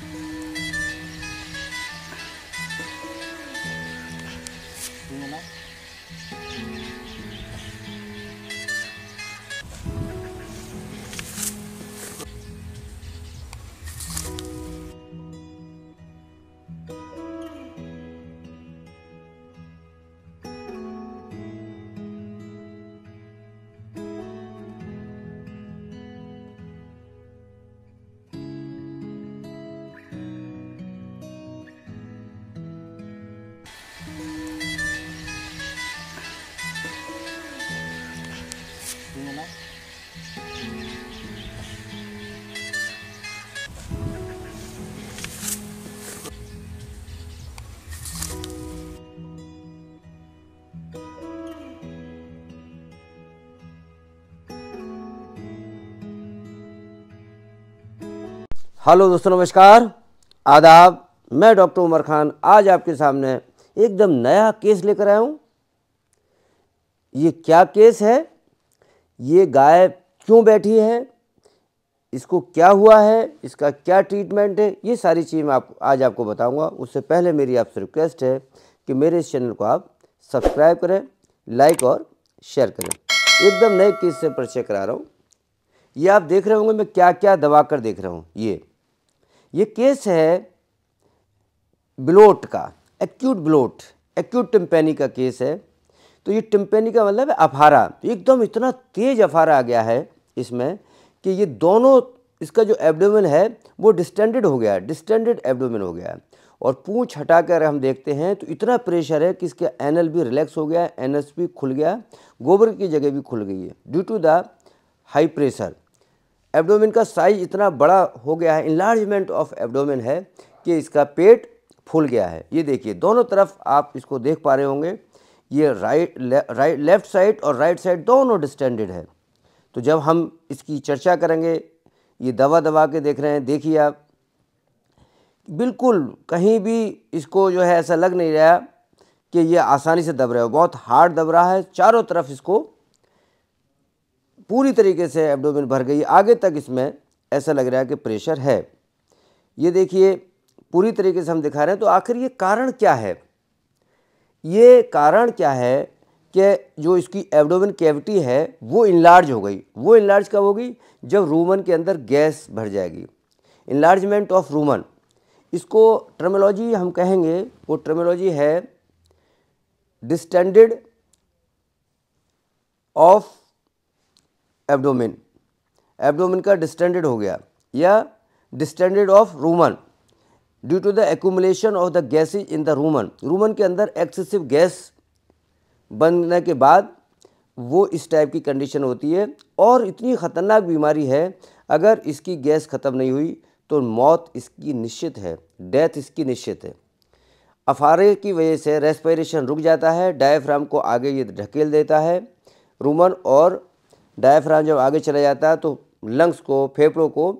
Thank you. Hello दोस्तों नमस्कार आदाब मैं डॉक्टर उमर खान आज आपके सामने एकदम नया केस लेकर आया हूँ ये क्या केस है ये गाय क्यों बैठी है इसको क्या हुआ है इसका क्या ट्रीटमेंट है ये सारी चीज़ मैं आप आज आपको बताऊंगा उससे पहले मेरी आपसे रिक्वेस्ट है कि मेरे इस चैनल को आप सब्सक्राइब करें लाइक और शेयर करें एकदम नए केस से परिचय करा रहा हूँ ये आप देख रहे होंगे मैं क्या क्या दबा कर देख रहा हूँ ये ये केस है ब्लोट का एक्यूट ब्लोट एक्यूट टिम्पेनी का केस है तो ये टिम्पेनी का मतलब है अफारा तो एकदम इतना तेज अफारा आ गया है इसमें कि ये दोनों इसका जो एब्डोमेन है वो डिस्टेंडेड हो गया है डिस्टेंडेड एब्डोमेन हो गया है और पूँछ हटा कर हम देखते हैं तो इतना प्रेशर है कि इसका एनल भी रिलैक्स हो गया है एन खुल गया गोबर की जगह भी खुल गई है due to the high pressure abdomen का साइज इतना बड़ा हो गया है इन्लार्जमेंट ऑफ एब्डोमेन है कि इसका पेट फूल गया है ये देखिए दोनों तरफ आप इसको देख पा रहे होंगे ये राइट राइट लेफ्ट साइड और राइट साइड दोनों डिस्टेंडेड है तो जब हम इसकी चर्चा करेंगे ये दवा दवा के देख रहे हैं देखिए आप बिल्कुल कहीं भी इसको जो है ऐसा लग नहीं रहा कि ये आसानी से दब रहा है बहुत हार्ड दब रहा है चारों तरफ इसको पूरी तरीके से एब्डोमेन भर गई आगे तक इसमें ऐसा लग रहा है कि प्रेशर है ये देखिए पूरी तरीके से हम दिखा रहे हैं तो आखिर ये कारण क्या है ये कारण क्या है कि जो इसकी एब्डोमेन कैविटी है वो इनलार्ज हो गई वो इनलार्ज कब होगी जब रूमन के अंदर गैस भर जाएगी इनलार्जमेंट ऑफ रूमन इसको टर्मोलॉजी हम कहेंगे वो टर्मोलॉजी है डिस्टेंडेड ऑफ एब्डोमिन एब्डोमिन का डिस्टेंडेड हो गया या distended of rumen due to the accumulation of the gases in the rumen rumen के अंदर एक्सेसिव गैस बनने के बाद वो इस टाइप की कंडीशन होती है और इतनी ख़तरनाक बीमारी है अगर इसकी गैस ख़त्म नहीं हुई तो मौत इसकी निश्चित है डेथ इसकी निश्चित है अफारे की वजह से रेस्पिरेशन रुक जाता है डायफ्राम को आगे ये ढकेल देता है रूमन और डायफ्राम जब आगे चला जाता है तो लंग्स को फेफड़ों को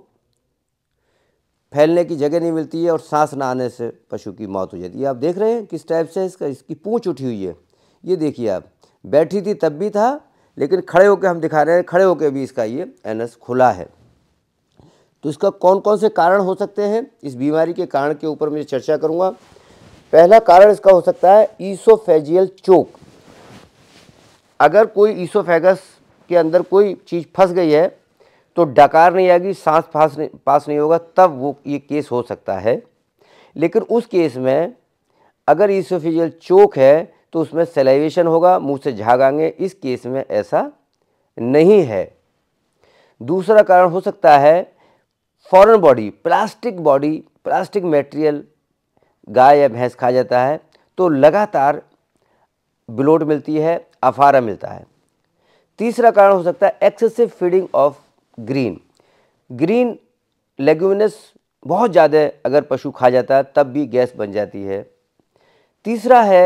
फैलने की जगह नहीं मिलती है और सांस ना आने से पशु की मौत हो जाती है आप देख रहे हैं किस टाइप से इसका इसकी पूँछ उठी हुई है ये देखिए आप बैठी थी तब भी था लेकिन खड़े होकर हम दिखा रहे हैं खड़े होकर भी इसका ये एनस खुला है तो इसका कौन कौन से कारण हो सकते हैं इस बीमारी के कारण के ऊपर मैं चर्चा करूँगा पहला कारण इसका हो सकता है ईसोफेजियल चोक अगर कोई ईसोफेगस के अंदर कोई चीज़ फंस गई है तो डकार नहीं आएगी सांस पास नहीं पास नहीं होगा तब वो ये केस हो सकता है लेकिन उस केस में अगर ईसोफिजियल चोक है तो उसमें सेलाइवेशन होगा मुंह से झाग आएंगे इस केस में ऐसा नहीं है दूसरा कारण हो सकता है foreign body plastic body plastic material गाय या भैंस खा जाता है तो लगातार ब्लोट मिलती है अफारा मिलता है तीसरा कारण हो सकता है excessive feeding of green green leguminous बहुत ज़्यादा अगर पशु खा जाता है तब भी गैस बन जाती है तीसरा है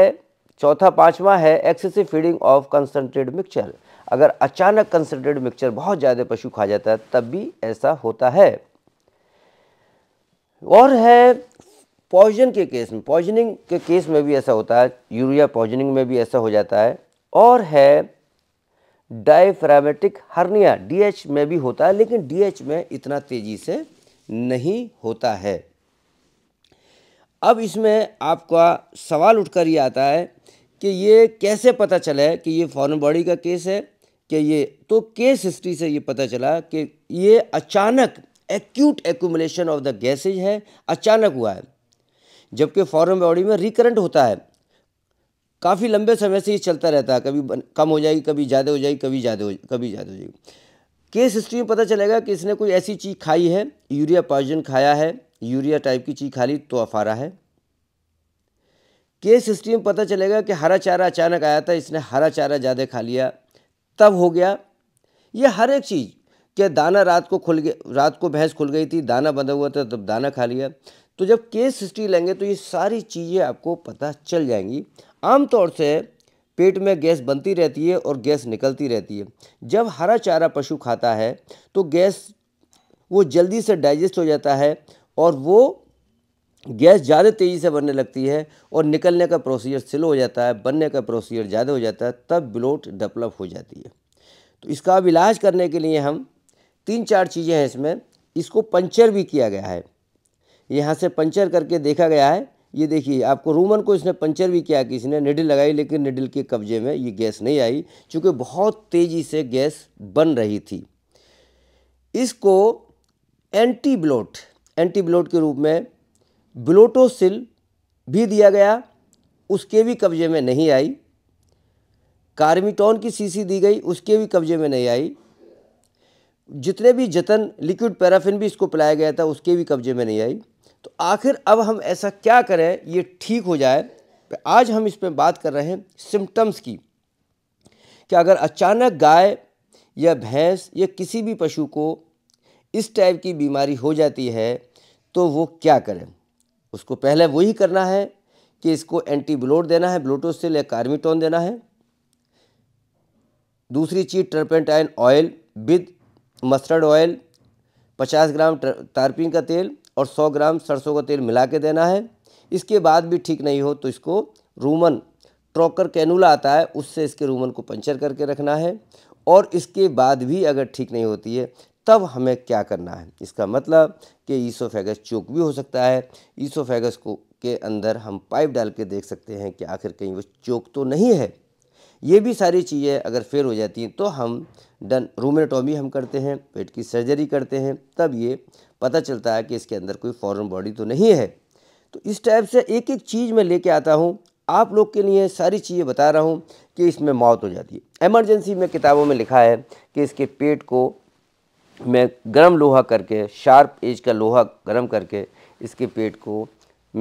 चौथा पांचवा है excessive feeding of concentrate mixture अगर अचानक कंसनट्रेट मिक्सचर बहुत ज़्यादा पशु खा जाता है तब भी ऐसा होता है और है पॉइजन के केस में पॉइजनिंग के केस में भी ऐसा होता है यूरिया पॉइजनिंग में भी ऐसा हो जाता है और है डायफ्रामेटिक हर्निया डीएच में भी होता है लेकिन डीएच में इतना तेज़ी से नहीं होता है अब इसमें आपका सवाल उठकर ये आता है कि ये कैसे पता चला कि ये फॉरन बॉडी का केस है कि ये तो केस हिस्ट्री से ये पता चला कि ये अचानक acute accumulation of the gases है अचानक हुआ है जबकि फॉरन बॉडी में रिकरेंट होता है काफ़ी लंबे समय से ये चलता रहता है कभी कम हो जाएगी कभी ज़्यादा हो जाएगी कभी ज़्यादा हो कभी ज़्यादा हो जाएगी केस हिस्ट्री में पता चलेगा कि इसने कोई ऐसी चीज़ खाई है यूरिया पॉइजन खाया है यूरिया टाइप की चीज़ खा ली तो अफारा है केस हिस्ट्री में पता चलेगा कि हरा चारा अचानक आया था इसने हरा चारा ज़्यादा खा लिया तब हो गया ये हर एक चीज़ क्या दाना रात को खुल गया रात को भैंस खुल गई थी दाना बंधा हुआ था तब दाना खा लिया तो जब केस हिस्ट्री लेंगे तो ये सारी चीज़ें आपको पता चल जाएंगी आमतौर से पेट में गैस बनती रहती है और गैस निकलती रहती है जब हरा चारा पशु खाता है तो गैस वो जल्दी से डाइजेस्ट हो जाता है और वो गैस ज़्यादा तेज़ी से बनने लगती है और निकलने का प्रोसीजर स्लो हो जाता है बनने का प्रोसीजर ज़्यादा हो जाता है तब ब्लोट डेवलप हो जाती है तो इसका अब इलाज करने के लिए हम तीन चार चीज़ें हैं इसमें इसको पंचर भी किया गया है यहाँ से पंचर करके देखा गया है ये देखिए आपको रोमन को इसने पंचर भी किया किसी ने निडिल लगाई लेकिन निडिल के कब्जे में ये गैस नहीं आई चूँकि बहुत तेज़ी से गैस बन रही थी इसको एंटी ब्लोट एंटी ब्लोट के रूप में ब्लोटोसिल भी दिया गया उसके भी कब्जे में नहीं आई कार्मिटोन की सीसी दी गई उसके भी कब्जे में नहीं आई जितने भी जतन लिक्विड पैराफिन भी इसको पिलाया गया था उसके भी कब्जे में नहीं आई तो आखिर अब हम ऐसा क्या करें ये ठीक हो जाए आज हम इस पर बात कर रहे हैं सिम्टम्स की कि अगर अचानक गाय या भैंस या किसी भी पशु को इस टाइप की बीमारी हो जाती है तो वो क्या करें उसको पहले वही करना है कि इसको एंटी ब्लोड देना है ब्लोटोसिल या कार्मिटोन देना है दूसरी चीज़ turpentine oil with mustard oil 50 gram तारपीन का तेल और 100 ग्राम सरसों का तेल मिला के देना है इसके बाद भी ठीक नहीं हो तो इसको रूमन ट्रॉकर कैनूला आता है उससे इसके रूमन को पंचर करके रखना है और इसके बाद भी अगर ठीक नहीं होती है तब हमें क्या करना है इसका मतलब कि ईसोफेगस चोक भी हो सकता है ईसोफेगस को के अंदर हम पाइप डाल के देख सकते हैं कि आखिर कहीं वो चोक तो नहीं है ये भी सारी चीज़ें अगर फेल हो जाती हैं तो हम डन रूमेटोमी हम करते हैं पेट की सर्जरी करते हैं तब ये पता चलता है कि इसके अंदर कोई फॉरेन बॉडी तो नहीं है तो इस टाइप से एक एक चीज़ मैं लेके आता हूँ आप लोग के लिए सारी चीज़ें बता रहा हूँ कि इसमें मौत हो जाती है एमरजेंसी में किताबों में लिखा है कि इसके पेट को मैं गर्म लोहा करके शार्प एज का लोहा गर्म करके इसके पेट को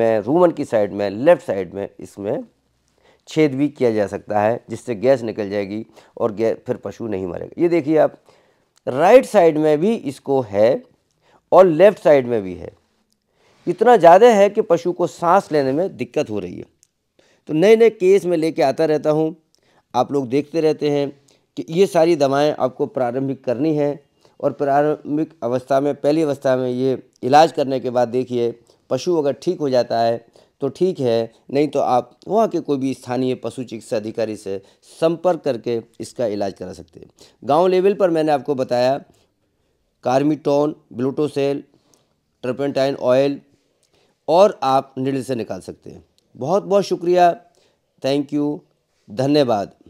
मैं रूमन की साइड में लेफ़्ट साइड में इसमें छेद भी किया जा सकता है जिससे गैस निकल जाएगी और गैस फिर पशु नहीं मरेगा ये देखिए आप राइट साइड में भी इसको है और लेफ़्ट साइड में भी है इतना ज़्यादा है कि पशु को सांस लेने में दिक्कत हो रही है तो नए नए केस में लेके आता रहता हूँ आप लोग देखते रहते हैं कि ये सारी दवाएं आपको प्रारंभिक करनी है और प्रारंभिक अवस्था में पहली अवस्था में ये इलाज करने के बाद देखिए पशु अगर ठीक हो जाता है तो ठीक है नहीं तो आप वहाँ के कोई भी स्थानीय पशु चिकित्सा अधिकारी से संपर्क करके इसका इलाज करा सकते हैं गांव लेवल पर मैंने आपको बताया कार्मिटोन ब्लूटोसेल ट्रपेंटाइन ऑयल और आप निडल से निकाल सकते हैं बहुत बहुत शुक्रिया थैंक यू धन्यवाद